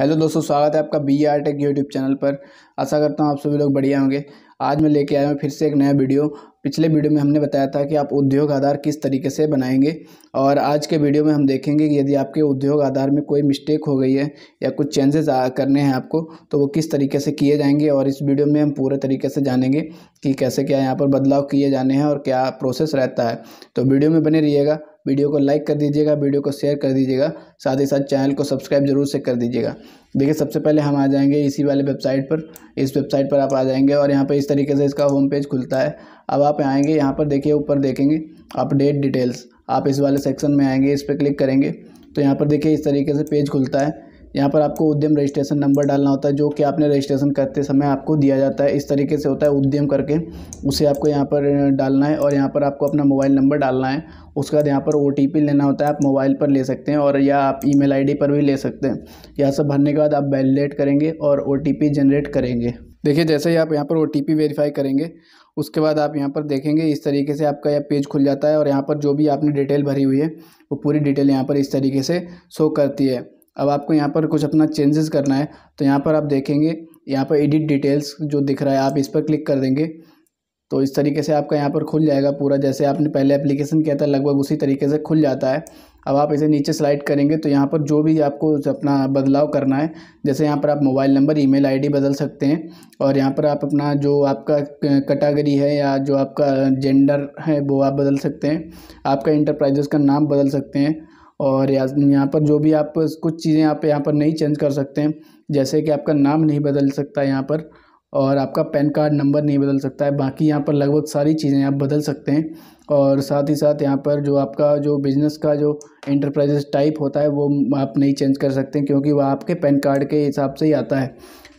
hello दोस्तों स्वागत है आपका B R Tech YouTube channel पर आशा करता हूँ आप सभी लोग बढ़िया होंगे आज मैं लेके आया हूँ फिर से एक नया वीडियो पिछले वीडियो में हमने बताया था कि आप उद्योग आधार किस तरीके से बनाएंगे और आज के वीडियो में हम देखेंगे कि यदि आपके उद्योग आधार में कोई मिस्टेक हो गई है या कुछ चेंजेस करने हैं आपको तो वो किस तरीके से किए जाएंगे और इस वीडियो में हम पूरे तरीके से जानेंगे कि कैसे क्या यहाँ पर बदलाव किए जाने हैं और क्या प्रोसेस रहता है तो वीडियो में बने रहिएगा वीडियो को लाइक कर दीजिएगा वीडियो को शेयर कर दीजिएगा साथ ही साथ चैनल को सब्सक्राइब जरूर से कर दीजिएगा देखिए सबसे पहले हम आ जाएंगे इसी वाले वेबसाइट पर इस वेबसाइट पर आप आ जाएंगे और यहाँ पर इस तरीके से इसका होम पेज खुलता है अब आप आएँगे यहाँ पर देखिए ऊपर देखेंगे अपडेट डिटेल्स आप इस वाले सेक्शन में आएँगे इस पर क्लिक करेंगे तो यहाँ पर देखिए इस तरीके से पेज खुलता है यहाँ पर आपको उद्यम रजिस्ट्रेशन नंबर डालना होता है जो कि आपने रजिस्ट्रेशन करते समय आपको दिया जाता है इस तरीके से होता है उद्यम करके उसे आपको यहाँ पर डालना है और यहाँ पर आपको अपना मोबाइल नंबर डालना है उसके बाद यहाँ पर ओ लेना होता है आप मोबाइल पर ले सकते हैं और या आप ई मेल पर भी ले सकते हैं यह सब भरने के बाद आप वैलिडेट करेंगे और ओ जनरेट करेंगे देखिए जैसे ही आप यहाँ पर ओ टी वेरीफाई करेंगे उसके बाद आप यहाँ पर देखेंगे इस तरीके से आपका यह पेज खुल जाता है और यहाँ पर जो भी आपने डिटेल भरी हुई है वो पूरी डिटेल यहाँ पर इस तरीके से शो करती है अब आपको यहाँ पर कुछ अपना चेंजेस करना है तो यहाँ पर आप देखेंगे यहाँ पर एडिट डिटेल्स जो दिख रहा है आप इस पर क्लिक कर देंगे तो इस तरीके से आपका यहाँ पर खुल जाएगा पूरा जैसे आपने पहले एप्लीकेशन किया था लगभग उसी तरीके से खुल जाता है अब आप इसे नीचे स्लाइड करेंगे तो यहाँ पर जो भी आपको अपना बदलाव करना है जैसे यहाँ पर आप मोबाइल नंबर ईमेल आईडी बदल सकते हैं और यहाँ पर आप अपना जो आपका कैटागरी है या जो आपका जेंडर है वो आप बदल सकते हैं आपका इंटरप्राइजेस का नाम बदल सकते हैं और यहाँ पर जो भी आप कुछ चीज़ें आप यहाँ पर नहीं चेंज कर सकते हैं जैसे कि आपका नाम नहीं बदल सकता यहाँ पर और आपका पैन कार्ड नंबर नहीं बदल सकता है बाकी यहाँ पर लगभग सारी चीज़ें आप बदल सकते हैं और साथ ही साथ यहाँ पर जो आपका जो बिज़नेस का जो इंटरप्राइजेस टाइप होता है वो आप नहीं चेंज कर सकते हैं क्योंकि वह आपके पैन कार्ड के हिसाब से ही आता है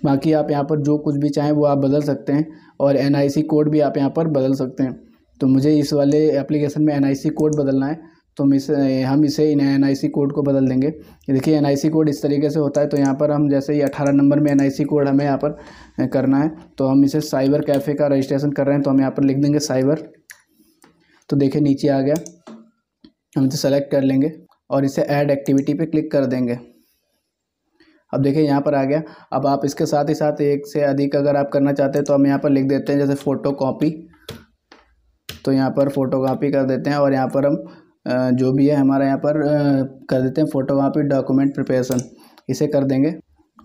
बाकी आप यहाँ पर जो कुछ भी चाहें वो आप बदल सकते हैं और एन कोड भी आप यहाँ पर बदल सकते हैं तो मुझे इस वाले एप्लीकेशन में एन कोड बदलना है तो हम इसे हम इसे इन एन कोड को बदल देंगे देखिए एन कोड इस तरीके से होता है तो यहाँ पर हम जैसे ही अठारह नंबर में एन कोड हमें यहाँ पर करना है तो हम इसे साइबर कैफ़े का रजिस्ट्रेशन कर रहे हैं तो हम यहाँ पर लिख देंगे साइबर तो देखिए नीचे आ गया हम इसे सेलेक्ट कर लेंगे और इसे ऐड एक्टिविटी पे क्लिक कर देंगे अब देखिए यहाँ पर आ गया अब आप इसके साथ ही साथ एक से अधिक अगर आप करना चाहते हैं तो हम यहाँ पर लिख देते हैं जैसे फ़ोटो कॉपी तो यहाँ पर फ़ोटो कापी कर देते हैं और यहाँ पर हम जो भी है हमारा यहाँ पर कर देते हैं फ़ोटो वहाँ पर डॉक्यूमेंट प्रिपरेशन इसे कर देंगे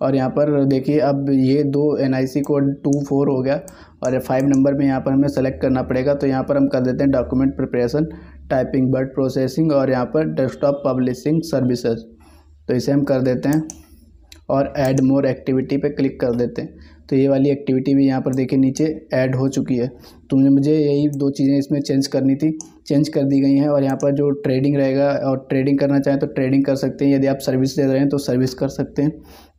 और यहाँ पर देखिए अब ये दो N I C code two four हो गया और फाइव नंबर में यहाँ पर हमें सेलेक्ट करना पड़ेगा तो यहाँ पर हम कर देते हैं document preparation typing word processing और यहाँ पर डेस्कटॉप पब्लिशिंग सर्विसेज तो इसे हम कर देते हैं और ऐड मोर एक्टिविटी पे क्लिक कर देते हैं तो ये वाली एक्टिविटी भी यहाँ पर देखिए नीचे ऐड हो चुकी है तो मुझे यही दो चीज़ें इसमें चेंज करनी थी चेंज कर दी गई हैं और यहाँ पर जो ट्रेडिंग रहेगा और ट्रेडिंग करना चाहें तो ट्रेडिंग कर सकते हैं यदि आप सर्विस दे रहे हैं तो सर्विस कर सकते हैं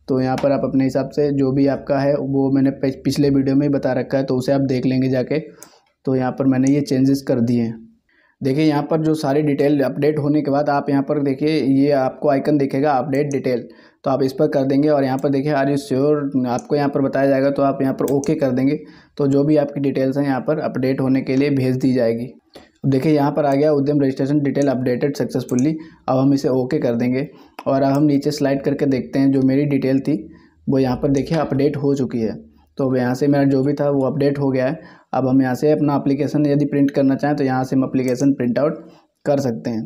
तो यहाँ पर आप अपने हिसाब से जो भी आपका है वो मैंने पिछले वीडियो में ही बता रखा है तो उसे आप देख लेंगे जाके तो यहाँ पर मैंने ये चेंजेस कर दिए हैं देखिए यहाँ पर जो सारी डिटेल अपडेट होने के बाद आप यहाँ पर देखिए ये आपको आइकन देखेगा अपडेट डिटेल तो आप इस पर कर देंगे और यहाँ पर देखिए आर यू श्योर आपको यहाँ पर बताया जाएगा तो आप यहाँ पर ओके कर देंगे तो जो भी आपकी डिटेल्स हैं यहाँ पर अपडेट होने के लिए भेज दी जाएगी देखिए यहाँ पर आ गया उद्यम रजिस्ट्रेशन डिटेल अपडेटेड सक्सेसफुली अब हम इसे ओके कर देंगे और अब हम नीचे स्लाइड करके देखते हैं जो मेरी डिटेल थी वो यहाँ पर देखिए अपडेट हो चुकी है तो यहाँ से मेरा जो भी था वो अपडेट हो गया है अब हम यहाँ से अपना अप्लीकेशन यदि प्रिंट करना चाहें तो यहाँ से हम अप्लीकेशन प्रिंट आउट कर सकते हैं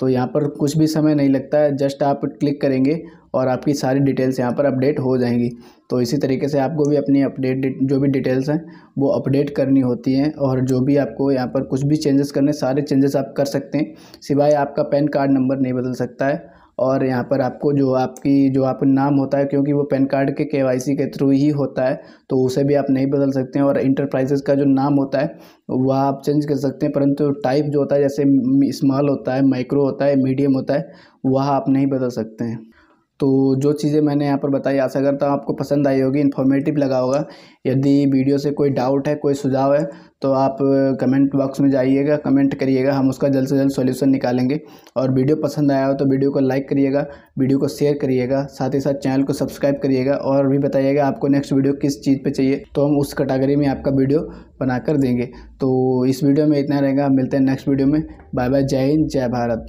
तो यहाँ पर कुछ भी समय नहीं लगता है जस्ट आप क्लिक करेंगे और आपकी सारी डिटेल्स यहाँ पर अपडेट हो जाएंगी तो इसी तरीके से आपको भी अपनी अपडेट जो भी डिटेल्स हैं वो अपडेट करनी होती हैं और जो भी आपको यहाँ पर कुछ भी चेंजेस करने सारे चेंजेस आप कर सकते हैं सिवाय आपका पैन कार्ड नंबर नहीं बदल सकता है और यहाँ पर आपको जो आपकी जो आप नाम होता है क्योंकि वो पैन कार्ड के के वाई सी के थ्रू ही होता है तो उसे भी आप नहीं बदल सकते हैं और इंटरप्राइजेस का जो नाम होता है वह आप चेंज कर सकते हैं परंतु टाइप जो होता है जैसे स्मॉल होता है माइक्रो होता है मीडियम होता है वह आप नहीं बदल सकते हैं तो जो चीज़ें मैंने यहाँ पर बताई आशा करता हूँ आपको पसंद आई होगी इन्फॉर्मेटिव लगा होगा यदि वीडियो से कोई डाउट है कोई सुझाव है तो आप कमेंट बॉक्स में जाइएगा कमेंट करिएगा हम उसका जल्द से जल्द सॉल्यूशन निकालेंगे और वीडियो पसंद आया हो तो वीडियो को लाइक करिएगा वीडियो को शेयर करिएगा साथ ही साथ चैनल को सब्सक्राइब करिएगा और भी बताइएगा आपको नेक्स्ट वीडियो किस चीज़ पर चाहिए तो हम उस कैटेगरी में आपका वीडियो बनाकर देंगे तो इस वीडियो में इतना रहेगा मिलते हैं नेक्स्ट वीडियो में बाय बाय जय हिंद जय भारत